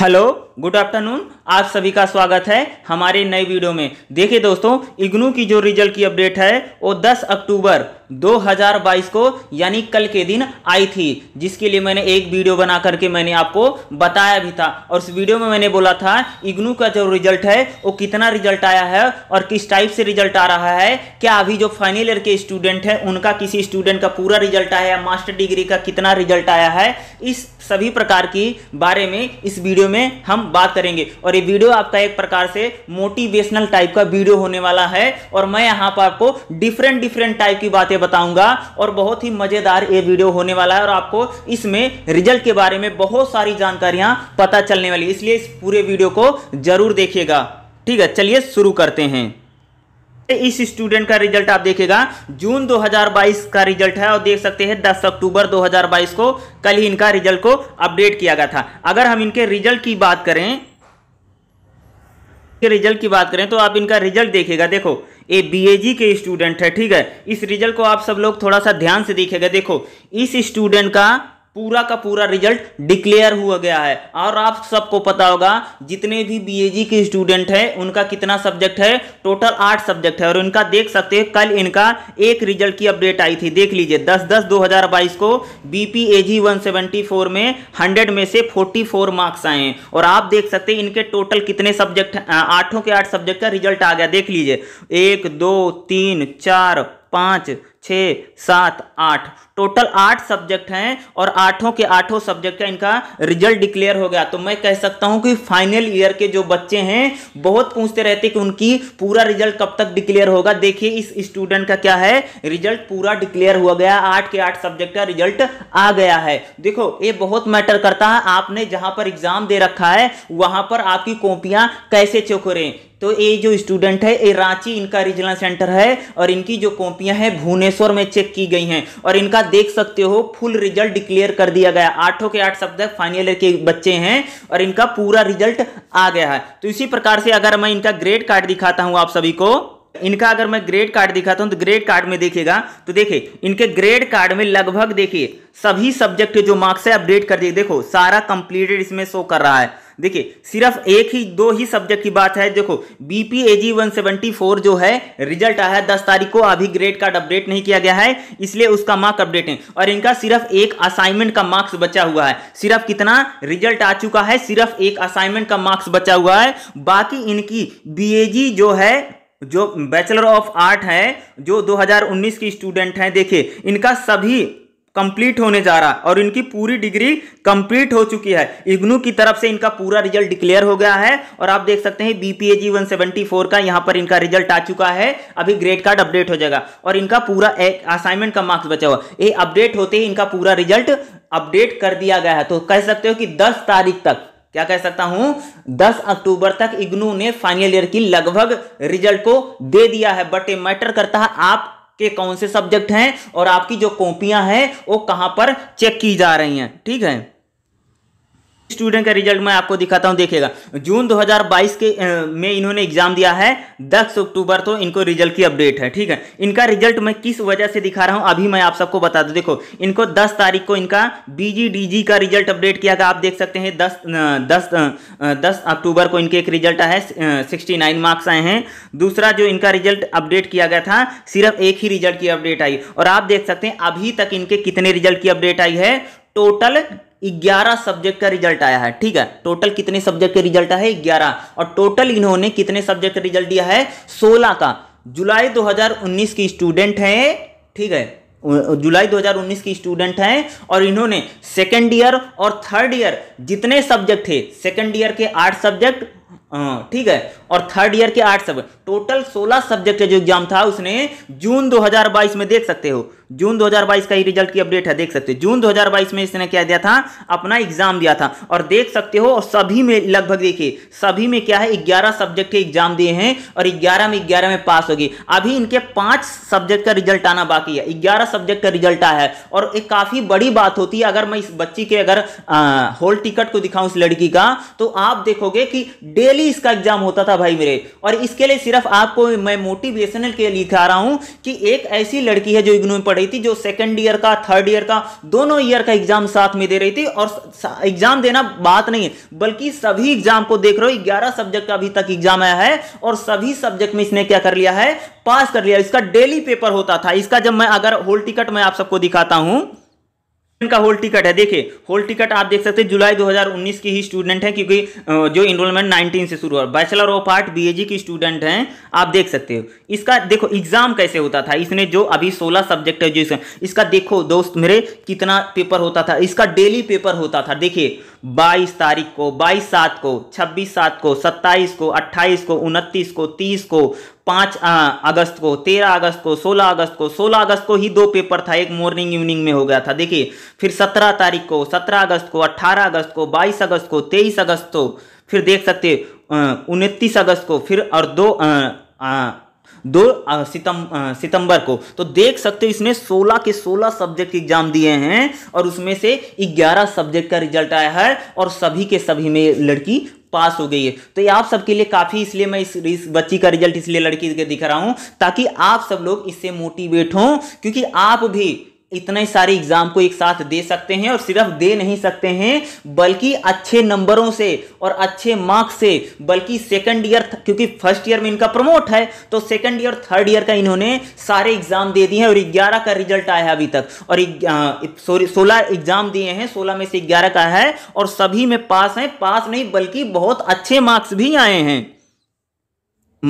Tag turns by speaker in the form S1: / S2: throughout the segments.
S1: hello good afternoon आप सभी का स्वागत है हमारे नए वीडियो में देखिए दोस्तों इग्नू की जो रिजल्ट की अपडेट है वो 10 अक्टूबर 2022 को यानी कल के दिन आई थी जिसके लिए मैंने एक वीडियो बना करके मैंने आपको बताया भी था और उस वीडियो में मैंने बोला था इग्नू का जो रिजल्ट है वो कितना रिजल्ट आया है और किस टाइप से रिजल्ट आ रहा है क्या अभी जो फाइनल ईयर के स्टूडेंट हैं उनका किसी स्टूडेंट का पूरा रिजल्ट आया मास्टर डिग्री का कितना रिजल्ट आया है इस सभी प्रकार की बारे में इस वीडियो में हम बात करेंगे और ये वीडियो आपका एक प्रकार से मोटिवेशनल टाइप का वीडियो होने वाला है और मैं यहाँ पर आपको डिफरेंट डिफरेंट टाइप की बातें बताऊंगा और बहुत ही मज़ेदार ये वीडियो होने वाला है और आपको इसमें रिजल्ट के बारे में बहुत सारी जानकारियां पता चलने वाली इसलिए इस पूरे वीडियो को जरूर देखिएगा ठीक है चलिए शुरू करते हैं इस स्टूडेंट का रिजल्ट आप देखेगा जून 2022 का रिजल्ट है और देख सकते हैं 10 अक्टूबर 2022 को कल ही इनका रिजल्ट को अपडेट किया गया था अगर हम इनके रिजल्ट की बात करें के रिजल्ट की बात करें तो आप इनका रिजल्ट देखेगा देखो ये बीएजी के स्टूडेंट है ठीक है इस रिजल्ट को आप सब लोग थोड़ा सा ध्यान से देखेगा देखो इस स्टूडेंट का पूरा का पूरा रिजल्ट डिक्लेयर हुआ गया है और आप सबको पता होगा जितने भी बीएजी के स्टूडेंट हैं उनका कितना सब्जेक्ट है टोटल आठ सब्जेक्ट है और इनका देख सकते हैं कल इनका एक रिजल्ट की अपडेट आई थी देख लीजिए 10 दस 2022 को बीपीएजी 174 में 100 में से 44 मार्क्स आए हैं और आप देख सकते हैं इनके टोटल कितने सब्जेक्ट आठों के आठ सब्जेक्ट का रिजल्ट आ गया देख लीजिए एक दो तीन चार पाँच छ सात आठ टोटल आठ सब्जेक्ट हैं और आठों के आठों सब्जेक्ट का इनका रिजल्ट डिक्लेयर हो गया तो मैं कह सकता हूं कि फाइनल ईयर के जो बच्चे हैं बहुत पूछते रहते कि उनकी पूरा रिजल्ट कब तक डिक्लेयर होगा देखिए इस स्टूडेंट का क्या है रिजल्ट पूरा डिक्लेयर हुआ गया आठ के आठ सब्जेक्ट का रिजल्ट आ गया है देखो ये बहुत मैटर करता है आपने जहां पर एग्जाम दे रखा है वहां पर आपकी कॉपियां कैसे चुक तो ये जो स्टूडेंट है ये रांची इनका रीजनल सेंटर है और इनकी जो कॉपियां हैं भुवनेश्वर भुवनेश्वर में चेक की गई हैं और इनका देख सकते हो फुल रिजल्ट डिक्लेयर कर दिया गया आठों के आठ शब्द फाइनल ईयर के बच्चे हैं और इनका पूरा रिजल्ट आ गया है तो इसी प्रकार से अगर मैं इनका ग्रेड कार्ड दिखाता हूं आप सभी को इनका अगर मैं ग्रेड कार्ड दिखाता हूं तो ग्रेड कार्ड में देखिएगा तो देखिए इनके ग्रेड कार्ड में लगभग देखिए सभी सब्जेक्ट जो मार्क्स है अपडेट कर दिए देखो सारा कंप्लीटेड इसमें शो कर रहा है देखिए सिर्फ एक ही दो ही सब्जेक्ट की बात है देखो वन सेवेंटी 174 जो है रिजल्ट आया है दस तारीख को अभी ग्रेड कार्ड अपडेट नहीं किया गया है इसलिए उसका मार्क अपडेट है और इनका सिर्फ एक असाइनमेंट का मार्क्स बचा हुआ है सिर्फ कितना रिजल्ट आ चुका है सिर्फ एक असाइनमेंट का मार्क्स बचा हुआ है बाकी इनकी बी जो है जो बैचलर ऑफ आर्ट है जो 2019 की स्टूडेंट हैं देखिए इनका सभी कंप्लीट होने जा रहा है और इनकी पूरी डिग्री कंप्लीट हो चुकी है इग्नू की तरफ से इनका पूरा रिजल्ट डिक्लेयर हो गया है और आप देख सकते हैं बीपीए जी वन का यहां पर इनका रिजल्ट आ चुका है अभी ग्रेड कार्ड अपडेट हो जाएगा और इनका पूरा असाइनमेंट का मार्क्स बचा हुआ ये अपडेट होते ही इनका पूरा रिजल्ट अपडेट कर दिया गया है तो कह सकते हो कि दस तारीख तक क्या कह सकता हूं 10 अक्टूबर तक इग्नू ने फाइनल ईयर की लगभग रिजल्ट को दे दिया है बट ये मैटर करता है आप के कौन से सब्जेक्ट हैं और आपकी जो कॉपियां हैं वो कहाँ पर चेक की जा रही हैं ठीक है स्टूडेंट का रिजल्ट मैं आपको दिखाता हूं देखिएगा जून 2022 के में इन्होंने एग्जाम दिया है 10 अक्टूबर तो इनको रिजल्ट की अपडेट है ठीक है इनका रिजल्ट मैं किस वजह से दिखा रहा हूं अभी मैं आप सबको बता दूं देखो इनको 10 तारीख को इनका बीजीडीजी का रिजल्ट अपडेट किया गया आप देख सकते हैं दस दस दस अक्टूबर को इनके एक रिजल्ट आया है सिक्सटी मार्क्स आए हैं दूसरा जो इनका रिजल्ट अपडेट किया गया था सिर्फ एक ही रिजल्ट की अपडेट आई और आप देख सकते हैं अभी तक इनके कितने रिजल्ट की अपडेट आई है टोटल ग्यारह सब्जेक्ट का रिजल्ट आया है ठीक है टोटल कितने सब्जेक्ट का रिजल्ट आया है ग्यारह और टोटल इन्होंने कितने सब्जेक्ट का रिजल्ट दिया है सोलह का जुलाई 2019 की स्टूडेंट हैं ठीक है जुलाई 2019 की स्टूडेंट हैं और इन्होंने सेकेंड ईयर और थर्ड ईयर जितने सब्जेक्ट थे सेकेंड ईयर के आठ सब्जेक्ट ठीक है और थर्ड ईयर के आठ सब्जेक्ट टोटल सोलह सब्जेक्ट का जो एग्जाम था उसने जून 2022 में देख सकते हो जून 2022 का ही रिजल्ट की अपडेट है देख सकते हो जून 2022 में इसने क्या दिया था अपना एग्जाम दिया था और देख सकते हो और सभी में लगभग देखिए सभी में क्या है 11 सब्जेक्ट के एग्जाम दिए हैं और 11 में 11 में पास होगी अभी इनके पांच सब्जेक्ट का रिजल्ट आना बाकी है 11 सब्जेक्ट का रिजल्ट आया है और एक काफी बड़ी बात होती है अगर मैं इस बच्ची के अगर होल टिकट को दिखाऊं इस लड़की का तो आप देखोगे कि डेली इसका एग्जाम होता था भाई मेरे और इसके लिए सिर्फ आपको मैं मोटिवेशनल के लिए लिखा रहा हूं कि एक ऐसी लड़की है जो इग्नू में रही थी जो सेकंड ईयर का थर्ड ईयर का दोनों ईयर का एग्जाम साथ में दे रही थी और एग्जाम देना बात नहीं है बल्कि सभी एग्जाम को देख रहे हो ग्यारह सब्जेक्ट का अभी तक एग्जाम आया है और सभी सब्जेक्ट में इसने क्या कर लिया है पास कर लिया इसका डेली पेपर होता था इसका जब मैं अगर होल टिकट मैं आप सबको दिखाता हूं इनका होल टिकट है देखिए होल टिकट आप देख सकते हैं जुलाई 2019 की ही स्टूडेंट है क्योंकि जो इनरोलमेंट 19 से शुरू हुआ बैचलर ऑफ आर्ट बीएजी की स्टूडेंट हैं आप देख सकते हो इसका देखो एग्जाम कैसे होता था इसने जो अभी 16 सब्जेक्ट है जो इसका देखो दोस्त मेरे कितना पेपर होता था इसका डेली पेपर होता था देखिए बाईस तारीख को बाईस सात को छब्बीस सात को सत्ताईस को अट्ठाईस को उनतीस को तीस को पाँच अगस्त को तेरह अगस्त को सोलह अगस्त को सोलह अगस्त को ही दो पेपर था एक मॉर्निंग इवनिंग में हो गया था देखिए फिर सत्रह तारीख को सत्रह अगस्त को अट्ठारह अगस्त को बाईस अगस्त को तेईस अगस्त को फिर देख सकते उनतीस अगस्त को फिर और दो दो सितम सितंबर को तो देख सकते हो इसने 16 के 16 सब्जेक्ट एग्जाम दिए हैं और उसमें से 11 सब्जेक्ट का रिजल्ट आया है और सभी के सभी में लड़की पास हो गई है तो ये आप सबके लिए काफ़ी इसलिए मैं इस, इस बच्ची का रिजल्ट इसलिए लड़की के दिख रहा हूँ ताकि आप सब लोग इससे मोटिवेट हों क्योंकि आप भी इतने सारे एग्जाम को एक साथ दे सकते हैं और सिर्फ दे नहीं सकते हैं बल्कि अच्छे नंबरों से और अच्छे मार्क्स से बल्कि सेकंड ईयर क्योंकि फर्स्ट ईयर में इनका प्रमोट है तो सेकंड ईयर थर्ड ईयर का इन्होंने सारे एग्जाम दे दिए हैं और ग्यारह का रिजल्ट आया है अभी तक और सॉरी सोलह एग्जाम दिए हैं सोलह में से ग्यारह का है और सभी में पास हैं पास नहीं बल्कि बहुत अच्छे मार्क्स भी आए हैं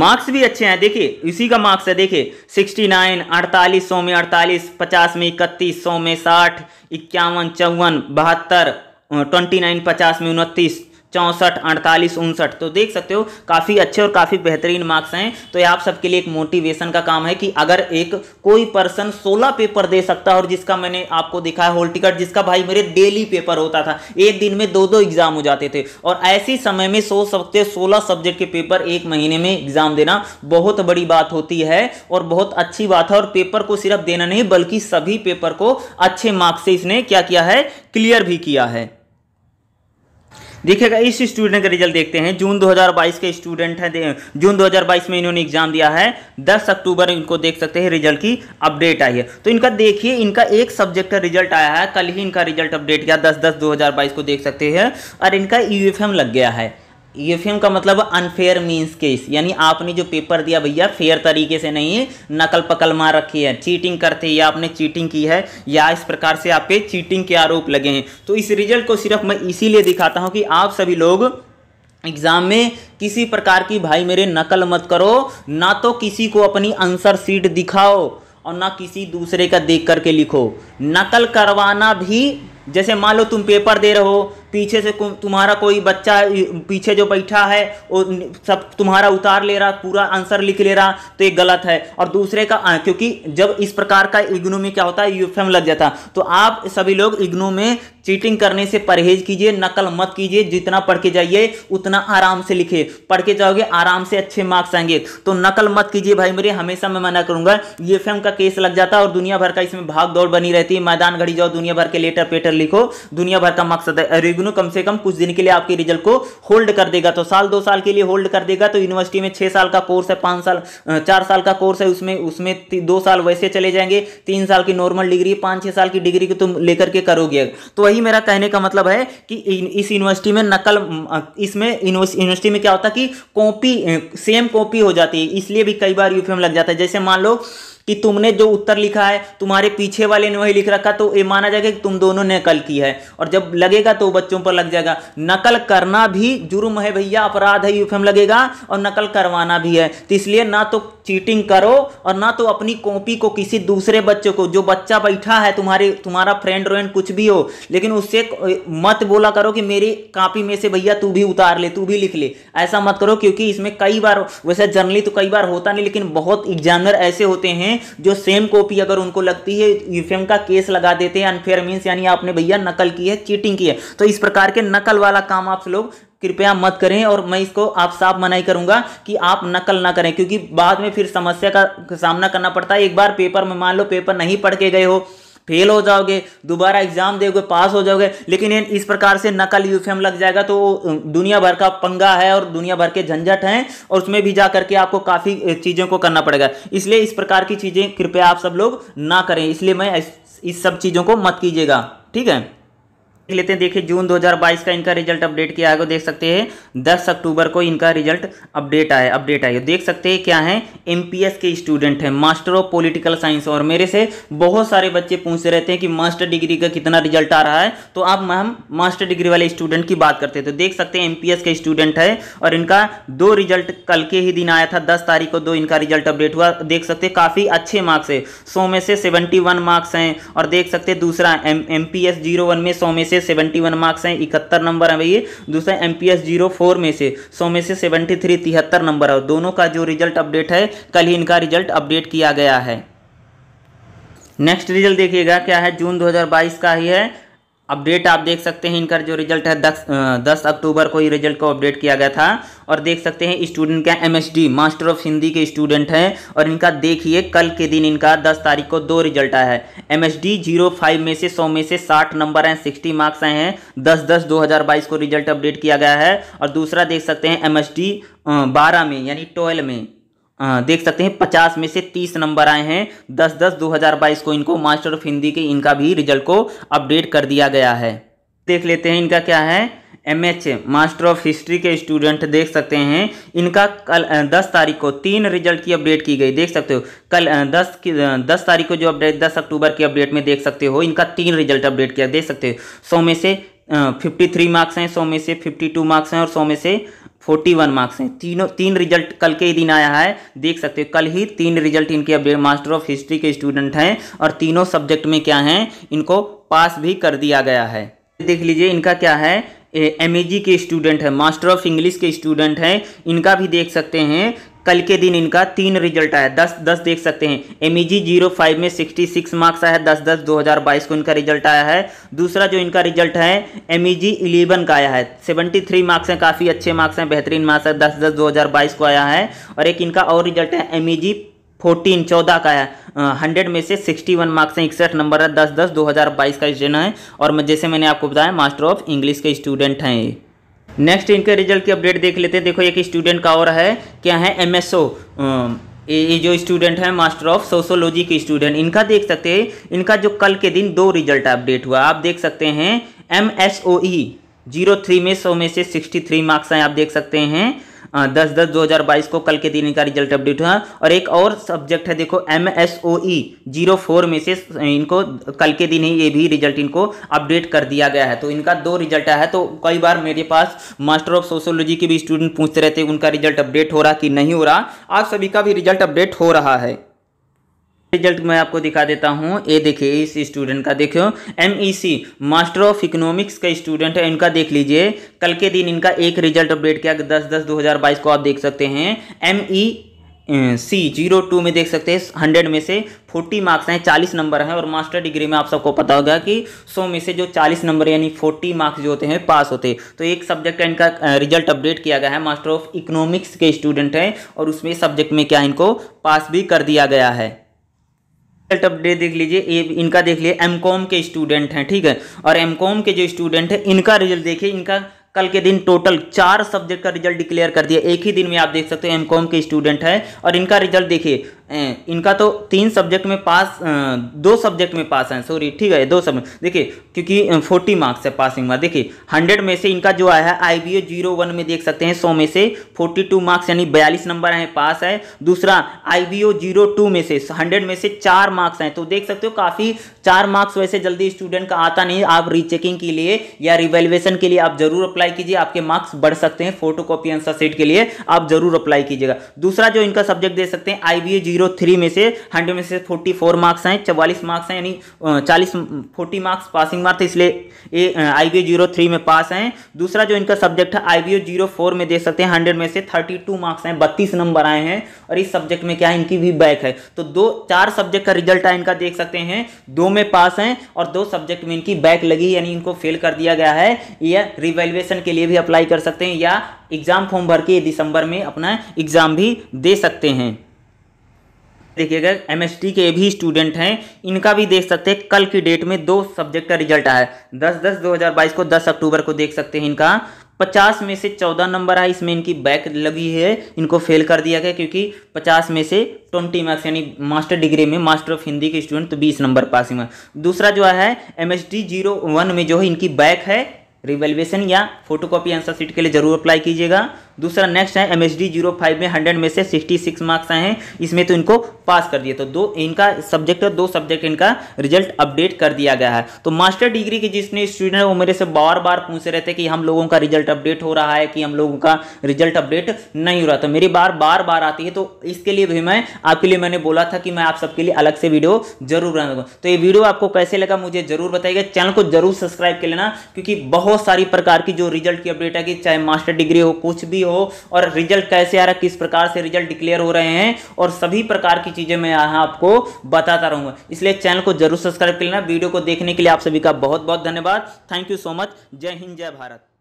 S1: मार्क्स भी अच्छे हैं देखिए इसी का मार्क्स है देखिए 69, 48, सौ में 48, 50 में इकतीस सौ में साठ इक्यावन चौवन बहत्तर ट्वेंटी नाइन पचास में उनतीस चौंसठ अड़तालीस उनसठ तो देख सकते हो काफ़ी अच्छे और काफ़ी बेहतरीन मार्क्स हैं तो ये आप सबके लिए एक मोटिवेशन का काम है कि अगर एक कोई पर्सन 16 पेपर दे सकता है और जिसका मैंने आपको दिखा है होल टिकट जिसका भाई मेरे डेली पेपर होता था एक दिन में दो दो एग्जाम हो जाते थे और ऐसे समय में सोच सकते हो सोलह सब्जेक्ट के पेपर एक महीने में एग्जाम देना बहुत बड़ी बात होती है और बहुत अच्छी बात है और पेपर को सिर्फ देना नहीं बल्कि सभी पेपर को अच्छे मार्क्स से इसने क्या किया है क्लियर भी किया है देखिएगा इस स्टूडेंट का रिजल्ट देखते हैं जून 2022 के स्टूडेंट हैं जून 2022 में इन्होंने एग्जाम दिया है 10 अक्टूबर इनको देख सकते हैं रिजल्ट की अपडेट आई है तो इनका देखिए इनका एक सब्जेक्ट का रिजल्ट आया है कल ही इनका रिजल्ट अपडेट किया दस दस दो को देख सकते हैं और इनका यू लग गया है यूफियम का मतलब अनफेयर मीन्स केस यानी आपने जो पेपर दिया भैया फेयर तरीके से नहीं नकल पकल मार रखी है चीटिंग करते हैं या आपने चीटिंग की है या इस प्रकार से आप पे चीटिंग के आरोप लगे हैं तो इस रिजल्ट को सिर्फ मैं इसीलिए दिखाता हूँ कि आप सभी लोग एग्जाम में किसी प्रकार की भाई मेरे नकल मत करो ना तो किसी को अपनी आंसर सीट दिखाओ और ना किसी दूसरे का देख करके लिखो नकल करवाना भी जैसे मान लो तुम पेपर दे रहे हो पीछे से तुम्हारा कोई बच्चा पीछे जो बैठा है वो सब तुम्हारा उतार ले रहा पूरा आंसर लिख ले रहा तो ये गलत है और दूसरे का आ, क्योंकि जब इस प्रकार का इग्नो में क्या होता है यूएफएम लग जाता तो आप सभी लोग इग्नो में चीटिंग करने से परहेज कीजिए नकल मत कीजिए जितना पढ़ के जाइए उतना आराम से लिखे पढ़ के जाओगे आराम से अच्छे मार्क्स आएंगे तो नकल मत कीजिए भाई मेरे हमेशा मैं मना करूंगा यूएफएम का केस लग जाता है और दुनिया भर का इसमें भाग दौड़ बनी रहती है मैदान घड़ी जाओ दुनिया भर के लेटर पेटर लिखो दुनिया भर का मकसद है ट्रिब्यूनल कम से कम कुछ दिन के लिए आपके रिजल्ट को होल्ड कर देगा तो साल दो साल के लिए होल्ड कर देगा तो यूनिवर्सिटी में छह साल का कोर्स है पांच साल चार साल का कोर्स है उसमें उसमें दो साल वैसे चले जाएंगे तीन साल की नॉर्मल डिग्री पांच छह साल की डिग्री को तुम लेकर के करोगे तो वही मेरा कहने का मतलब है कि इस यूनिवर्सिटी में नकल इसमें यूनिवर्सिटी में क्या होता है कि कॉपी सेम कॉपी हो जाती है इसलिए भी कई बार यूफीएम लग जाता है जैसे मान लो कि तुमने जो उत्तर लिखा है तुम्हारे पीछे वाले ने वही लिख रखा तो ये माना जाएगा कि तुम दोनों ने नकल की है और जब लगेगा तो बच्चों पर लग जाएगा नकल करना भी जुर्म है भैया अपराध है यूफेम लगेगा और नकल करवाना भी है तो इसलिए ना तो चीटिंग करो और ना तो अपनी कॉपी को किसी दूसरे बच्चे को जो बच्चा बैठा है तुम्हारे तुम्हारा फ्रेंड व्रेंड कुछ भी हो लेकिन उससे मत बोला करो कि मेरी कापी में से भैया तू भी उतार ले तू भी लिख ले ऐसा मत करो क्योंकि इसमें कई बार वैसे जर्नली तो कई बार होता नहीं लेकिन बहुत एग्जामिनर ऐसे होते हैं हैं जो सेम कॉपी अगर उनको लगती है यूफीएम का केस लगा देते हैं अनफेयर मीन्स यानी आपने भैया नकल की है चीटिंग की है तो इस प्रकार के नकल वाला काम आप लोग कृपया मत करें और मैं इसको आप साफ मनाई करूंगा कि आप नकल ना करें क्योंकि बाद में फिर समस्या का सामना करना पड़ता है एक बार पेपर में मान लो पेपर नहीं पढ़ के गए हो फेल हो जाओगे दोबारा एग्जाम दोगे पास हो जाओगे लेकिन इस प्रकार से नकल यूफेम लग जाएगा तो दुनिया भर का पंगा है और दुनिया भर के झंझट हैं और उसमें भी जा करके आपको काफ़ी चीज़ों को करना पड़ेगा इसलिए इस प्रकार की चीज़ें कृपया आप सब लोग ना करें इसलिए मैं इस सब चीज़ों को मत कीजिएगा ठीक है देख लेते हैं देखिए जून 2022 का इनका रिजल्ट अपडेट किया है तो देख सकते हैं 10 अक्टूबर को इनका रिजल्ट अपडेट आया अपडेट आया देख सकते हैं क्या है एमपीएस के स्टूडेंट हैं मास्टर ऑफ पॉलिटिकल साइंस और मेरे से बहुत सारे बच्चे पूछते रहते हैं कि मास्टर डिग्री का कितना रिजल्ट आ रहा है तो अब हम मास्टर डिग्री वाले स्टूडेंट की बात करते हैं तो देख सकते हैं एम के स्टूडेंट है और इनका दो रिजल्ट कल के ही दिन आया था दस तारीख को दो इनका रिजल्ट अपडेट हुआ देख सकते हैं काफ़ी अच्छे मार्क्स है सौ में से सेवेंटी मार्क्स हैं और देख सकते हैं दूसरा एम पी में सौ में से से 71 मार्क्स हैं इकहत्तर नंबर है भैया दूसरा एम पी में से सौ में से सेवेंटी थ्री तिहत्तर नंबर है दोनों का जो रिजल्ट अपडेट है कल ही इनका रिजल्ट अपडेट किया गया है नेक्स्ट रिजल्ट देखिएगा क्या है जून 2022 का ही है अपडेट आप देख सकते हैं इनका जो रिजल्ट है दस दस अक्टूबर को ही रिजल्ट को अपडेट किया गया था और देख सकते हैं स्टूडेंट क्या एमएसडी मास्टर ऑफ हिंदी के स्टूडेंट हैं और इनका देखिए कल के दिन इनका दस तारीख को दो रिजल्ट आया है एमएसडी जीरो फाइव में से सौ में से साठ नंबर आए सिक्सटी मार्क्स आए हैं दस दस दो को रिजल्ट अपडेट किया गया है और दूसरा देख सकते हैं एम एस बारह में यानी ट्वेल्व में देख सकते हैं पचास में से तीस नंबर आए हैं दस दस दो हज़ार बाईस को इनको मास्टर ऑफ हिंदी के इनका भी रिजल्ट को अपडेट कर दिया गया है देख लेते हैं इनका क्या है M H master of history के स्टूडेंट देख सकते हैं इनका कल दस तारीख को तीन रिजल्ट की अपडेट की गई देख सकते हो कल दस की दस तारीख को जो अपडेट दस अक्टूबर की अपडेट में देख सकते हो इनका तीन रिजल्ट अपडेट किया देख सकते हो सौ में से फिफ्टी थ्री मार्क्स हैं सौ में से फिफ्टी टू मार्क्स हैं और सौ में से फोर्टी वन मार्क्स हैं तीनों तीन रिजल्ट कल के ही दिन आया है देख सकते हो कल ही तीन रिजल्ट इनके अपडेट मास्टर ऑफ हिस्ट्री के स्टूडेंट हैं और तीनों सब्जेक्ट में क्या हैं इनको पास भी कर दिया गया है देख लीजिए इनका क्या है एम के स्टूडेंट हैं मास्टर ऑफ इंग्लिश के स्टूडेंट हैं इनका भी देख सकते हैं कल के दिन इनका तीन रिजल्ट आया दस दस देख सकते हैं M E G zero five में सिक्सटी सिक्स मार्क्स आया दस दस दो हज़ार बाईस को इनका रिजल्ट आया है दूसरा जो इनका रिजल्ट है एम ई जी इलेवन का आया है सेवेंटी थ्री मार्क्स हैं काफ़ी अच्छे मार्क्स हैं बेहतरीन मार्क्स है दस दस दो हज़ार बाईस को आया है और एक इनका और रिजल्ट है एम ई जी फोर्टीन चौदह का है हंड्रेड में से सिक्सटी वन मार्क्स हैं इकसठ नंबर है दस दस दो हज़ार बाईस का स्टूडेंट है और जैसे मैंने आपको बताया मास्टर ऑफ इंग्लिश के स्टूडेंट हैं नेक्स्ट इनके रिजल्ट की अपडेट देख लेते हैं देखो एक स्टूडेंट का और है क्या है एम एस ओ ये जो स्टूडेंट है मास्टर ऑफ सोशोलॉजी के स्टूडेंट इनका देख सकते हैं इनका जो कल के दिन दो रिजल्ट अपडेट हुआ आप देख सकते हैं M S O E zero three में सौ में से सिक्सटी थ्री मार्क्स हैं आप देख सकते हैं हाँ, दस दस दो हज़ार बाईस को कल के दिन इनका रिजल्ट अपडेट हुआ और एक और सब्जेक्ट है देखो M S O E zero four में से इनको कल के दिन ही ये भी रिजल्ट इनको अपडेट कर दिया गया है तो इनका दो रिजल्ट आया है तो कई बार मेरे पास मास्टर ऑफ सोशोलॉजी के भी स्टूडेंट पूछते रहते उनका रिजल्ट अपडेट हो रहा कि नहीं हो रहा आप सभी का भी रिजल्ट अपडेट हो रहा है रिजल्ट मैं आपको दिखा देता हूँ ये देखिए इस स्टूडेंट का देखो एमईसी मास्टर ऑफ इकोनॉमिक्स का स्टूडेंट है इनका देख लीजिए कल के दिन इनका एक रिजल्ट अपडेट किया दस दस दो हज़ार बाईस को आप देख सकते हैं e, M C zero two में देख सकते हैं हंड्रेड में से फोर्टी मार्क्स हैं चालीस नंबर हैं और मास्टर डिग्री में आप सबको पता होगा कि सौ में से जो चालीस नंबर यानी फोर्टी मार्क्स जो होते हैं पास होते हैं तो एक सब्जेक्ट का इनका रिजल्ट अपडेट किया गया है मास्टर ऑफ इकोनॉमिक्स के स्टूडेंट हैं और उसमें सब्जेक्ट में क्या इनको पास भी कर दिया गया है रिजल्ट अपडेट देख लीजिए ये इनका देख लीजिए एम कॉम के स्टूडेंट हैं ठीक है और एम कॉम के जो स्टूडेंट हैं इनका रिजल्ट देखिए इनका कल के दिन टोटल चार सब्जेक्ट का रिजल्ट डिक्लेयर कर दिया एक ही दिन में आप देख सकते हो एम कॉम के स्टूडेंट है और इनका रिजल्ट देखिए इनका तो तीन सब्जेक्ट में पास दो सब्जेक्ट में पास हैं सॉरी ठीक है दो सब्जेक्ट देखिए क्योंकि फोर्टी मार्क्स है पासिंग हुआ देखिए हंड्रेड में से इनका जो आया है आई बी जीरो वन में देख सकते हैं सौ में से फोर्टी टू मार्क्स यानी बयालीस नंबर हैं पास है दूसरा आई बी जीरो टू में से हंड्रेड में से चार मार्क्स हैं तो देख सकते हो काफ़ी चार मार्क्स वैसे जल्दी स्टूडेंट का आता नहीं आप रीचेकिंग के लिए या रिवेल्युएशन के लिए आप जरूर अप्लाई कीजिए आपके मार्क्स बढ़ सकते हैं फोटो कॉपी आंसर सेट के लिए आप जरूर अप्लाई कीजिएगा दूसरा जो इनका सब्जेक्ट दे सकते हैं आई बी जीरो थ्री में से हंड्रेड में से फोर्टी फोर मार्क्स आए चवालीस मार्क्स हैं यानी चालीस फोर्टी मार्क्स पासिंग मार्क्स इसलिए A I B zero three में पास आए दूसरा जो इनका सब्जेक्ट है आई बी जीरो फोर में देख सकते हैं हंड्रेड में से थर्टी टू मार्क्स आए बत्तीस नंबर आए हैं और इस सब्जेक्ट में क्या है इनकी भी बैक है तो दो चार सब्जेक्ट का रिजल्ट आए इनका देख सकते हैं दो में पास हैं और दो सब्जेक्ट में इनकी बैक लगी यानी इनको फेल कर दिया गया है या रिवेल्युएसन के लिए भी अप्लाई कर सकते हैं या एग्ज़ाम फॉर्म भर के दिसंबर में अपना एग्ज़ाम भी दे सकते हैं देखिएगा एमएसटी के भी स्टूडेंट हैं इनका भी देख सकते हैं कल की डेट में दो सब्जेक्ट का रिजल्ट आया है दस दस दो हज़ार बाईस को दस अक्टूबर को देख सकते हैं इनका पचास में से चौदह नंबर आए इसमें इनकी बैक लगी है इनको फेल कर दिया गया क्योंकि पचास में से ट्वेंटी मार्क्स यानी मास्टर डिग्री में मास्टर ऑफ हिंदी के स्टूडेंट तो बीस नंबर पासिंग में दूसरा जो है एम एस जीरो वन में जो है इनकी बैक है रिवेलवेशन या फोटोकॉपी आंसर सीट के लिए जरूर अप्लाई कीजिएगा दूसरा नेक्स्ट है M H D zero five में हंड्रेड में से सिक्सटी सिक्स मार्क्स आए हैं इसमें तो इनको पास कर दिया तो दो इनका सब्जेक्ट दो सब्जेक्ट इनका रिजल्ट अपडेट कर दिया गया है तो मास्टर डिग्री के जिसने स्टूडेंट वो मेरे से बार बार पूछ रहे थे कि हम लोगों का रिजल्ट अपडेट हो रहा है कि हम लोगों का रिजल्ट अपडेट नहीं हो रहा तो मेरी बार बार बार आती है तो इसके लिए भी मैं आपके लिए मैंने बोला था कि मैं आप सबके लिए अलग से वीडियो जरूर बनाऊंगा तो ये वीडियो आपको कैसे लगा मुझे जरूर बताइएगा चैनल को जरूर सब्सक्राइब कर लेना क्योंकि बहुत सारी प्रकार की जो रिजल्ट की अपडेट है कि चाहे मास्टर डिग्री हो कुछ भी हो और रिजल्ट कैसे आ रहा है किस प्रकार से रिजल्ट डिक्लेयर हो रहे हैं और सभी प्रकार की चीज़ें मैं यहाँ आपको बताता रहूंगा इसलिए चैनल को जरूर सब्सक्राइब कर लेना वीडियो को देखने के लिए आप सभी का बहुत बहुत धन्यवाद थैंक यू सो मच जय हिंद जय भारत